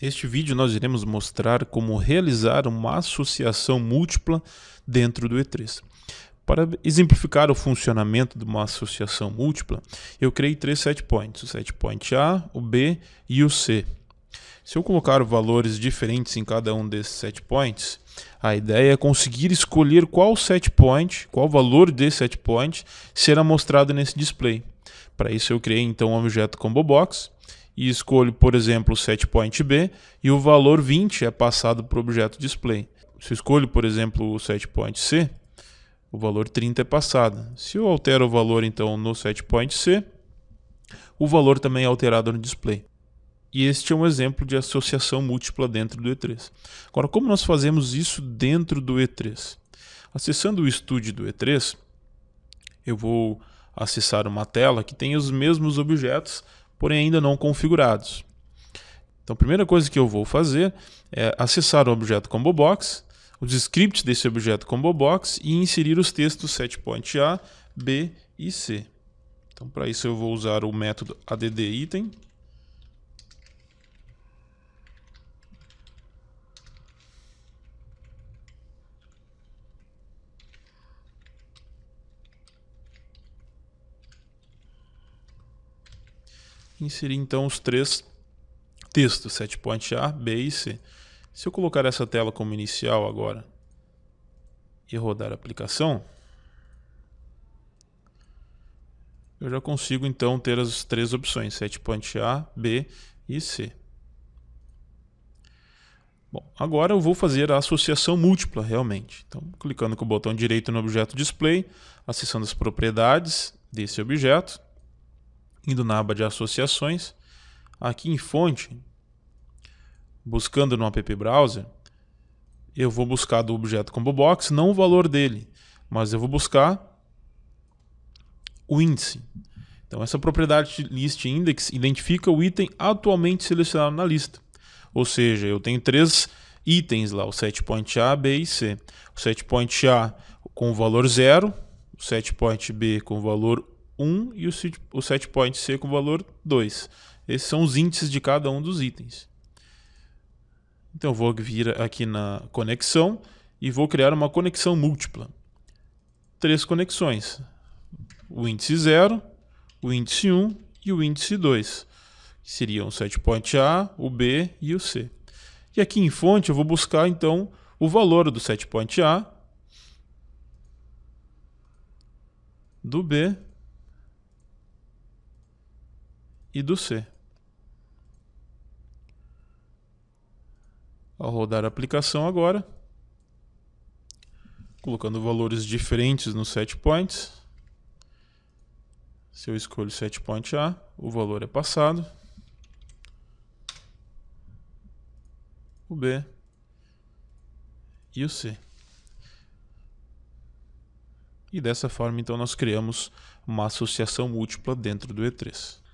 Neste vídeo nós iremos mostrar como realizar uma associação múltipla dentro do E3. Para exemplificar o funcionamento de uma associação múltipla, eu criei três set points, o set point A, o B e o C. Se eu colocar valores diferentes em cada um desses set points, a ideia é conseguir escolher qual set point, qual valor desse set point será mostrado nesse display. Para isso eu criei então um objeto combo box e escolho, por exemplo, o setPoint B e o valor 20 é passado para o objeto display. Se eu escolho, por exemplo, o setPoint C, o valor 30 é passado. Se eu altero o valor então no setPoint C, o valor também é alterado no display. E este é um exemplo de associação múltipla dentro do E3. Agora, como nós fazemos isso dentro do E3? Acessando o estúdio do E3, eu vou acessar uma tela que tem os mesmos objetos, porém ainda não configurados. Então, a primeira coisa que eu vou fazer é acessar o objeto ComboBox, os scripts desse objeto ComboBox e inserir os textos setPoint A, B e C. Então, para isso eu vou usar o método addItem. inserir então os três textos, setpoint A, B e C. Se eu colocar essa tela como inicial agora e rodar a aplicação, eu já consigo então ter as três opções, setpoint A, B e C. Bom, agora eu vou fazer a associação múltipla realmente. Então, clicando com o botão direito no objeto display, acessando as propriedades desse objeto, indo na aba de associações, aqui em fonte, buscando no app browser, eu vou buscar do objeto combo box não o valor dele, mas eu vou buscar o índice. Então essa propriedade list index identifica o item atualmente selecionado na lista. Ou seja, eu tenho três itens lá, o set point A, B e C. O set point A com o valor 0, o set point B com o valor 1 e o, o set point C com o valor 2. Esses são os índices de cada um dos itens. Então eu vou vir aqui na conexão e vou criar uma conexão múltipla. Três conexões. O índice 0, o índice 1 e o índice 2, que seriam o set point A, o B e o C. E aqui em fonte eu vou buscar então o valor do set point A, do B e do C. Ao rodar a aplicação agora, colocando valores diferentes nos set points, se eu escolho set point A, o valor é passado, o B e o C. E dessa forma, então, nós criamos uma associação múltipla dentro do E3.